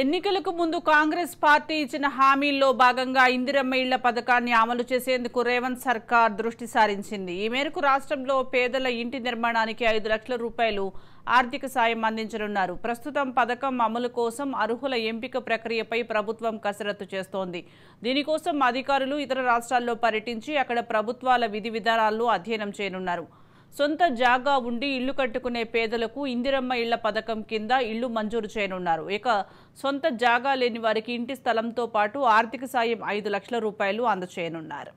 ఎన్నికలకు ముందు కాంగ్రెస్ పార్టీ ఇచ్చిన హామీల్లో భాగంగా ఇందిరమ్మ ఇళ్ల పథకాన్ని అమలు చేసేందుకు రేవంత్ సర్కార్ దృష్టి సారించింది ఈ మేరకు రాష్ట్రంలో పేదల ఇంటి నిర్మాణానికి ఐదు లక్షల రూపాయలు ఆర్థిక సాయం అందించనున్నారు ప్రస్తుతం పథకం అమలు కోసం అర్హుల ఎంపిక ప్రక్రియపై ప్రభుత్వం కసరత్తు చేస్తోంది దీనికోసం అధికారులు ఇతర రాష్ట్రాల్లో పర్యటించి అక్కడ ప్రభుత్వాల విధి విధానాల్లో అధ్యయనం చేయనున్నారు సొంత జాగా ఉండి ఇల్లు కట్టుకునే పేదలకు ఇందిరమ్మ ఇళ్ల పథకం కింద ఇల్లు మంజూరు చేయనున్నారు ఇక సొంత జాగా లేని వారికి ఇంటి స్థలంతో పాటు ఆర్థిక సాయం ఐదు లక్షల రూపాయలు అందచేయనున్నారు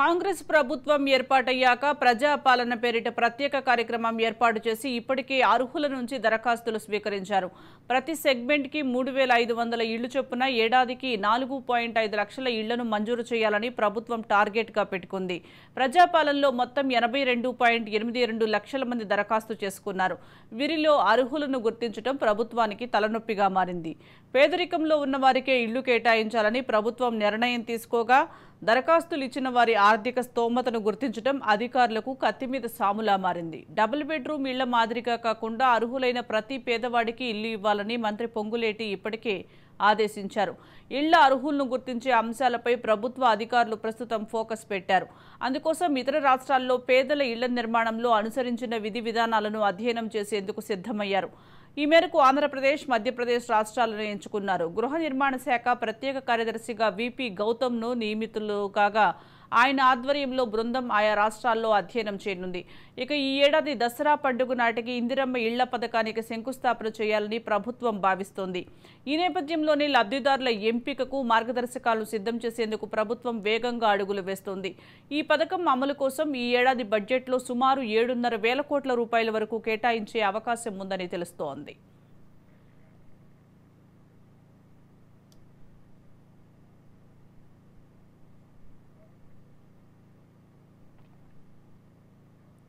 కాంగ్రెస్ ప్రభుత్వం ఏర్పాటయ్యాక ప్రజాపాలన పేరిట ప్రత్యేక కార్యక్రమం ఏర్పాటు చేసి ఇప్పటికే అర్హుల నుంచి దరఖాస్తులు స్వీకరించారు ప్రతి సెగ్మెంట్కి మూడు వేల ఐదు వందల ఇళ్లు చొప్పున ఏడాదికి నాలుగు పాయింట్ ఐదు లక్షల ఇళ్లను మంజూరు చేయాలని ప్రభుత్వం టార్గెట్గా పెట్టుకుంది ప్రజాపాలనలో మొత్తం ఎనభై రెండు పాయింట్ ఎనిమిది రెండు లక్షల మంది దరఖాస్తు చేసుకున్నారు వీరిలో అర్హులను గుర్తించడం ప్రభుత్వానికి తలనొప్పిగా మారింది పేదరికంలో ఉన్న వారికే ఇళ్లు కేటాయించాలని ప్రభుత్వం నిర్ణయం తీసుకోగా దరఖాస్తులు ఇచ్చిన వారి ఆర్థిక స్తోమతను గుర్తించడం అధికారులకు కత్తిమీద సాములా మారింది డబుల్ బెడ్రూమ్ ఇళ్ల మాదిరిగా కాకుండా అర్హులైన ప్రతి పేదవాడికి ఇల్లు ఇవ్వాలని మంత్రి పొంగులేటి ఇప్పటికే ఆదేశించారు ఇళ్ల అర్హులను గుర్తించే అంశాలపై ప్రభుత్వ అధికారులు ప్రస్తుతం ఫోకస్ పెట్టారు అందుకోసం ఇతర రాష్ట్రాల్లో పేదల ఇళ్ల నిర్మాణంలో అనుసరించిన విధి విధానాలను అధ్యయనం చేసేందుకు సిద్ధమయ్యారు ఈ మేరకు ఆంధ్రప్రదేశ్ మధ్యప్రదేశ్ రాష్ట్రాలను ఎంచుకున్నారు గృహ నిర్మాణ శాఖ ప్రత్యేక కార్యదర్శిగా విపి గౌతమ్ను నియమితులు కాగా ఆయన ఆధ్వర్యంలో బృందం ఆయా రాష్ట్రాల్లో అధ్యయనం చేయనుంది ఇక ఈ ఏడాది దసరా పండుగ నాటికి ఇందిరమ్మ ఇళ్ల పథకానికి శంకుస్థాపన చేయాలని ప్రభుత్వం భావిస్తోంది ఈ నేపథ్యంలోనే లబ్ధిదారుల ఎంపికకు మార్గదర్శకాలు సిద్ధం చేసేందుకు ప్రభుత్వం వేగంగా అడుగులు వేస్తోంది ఈ పథకం అమలు కోసం ఈ ఏడాది బడ్జెట్లో సుమారు ఏడున్నర వేల కోట్ల రూపాయల వరకు కేటాయించే అవకాశం ఉందని తెలుస్తోంది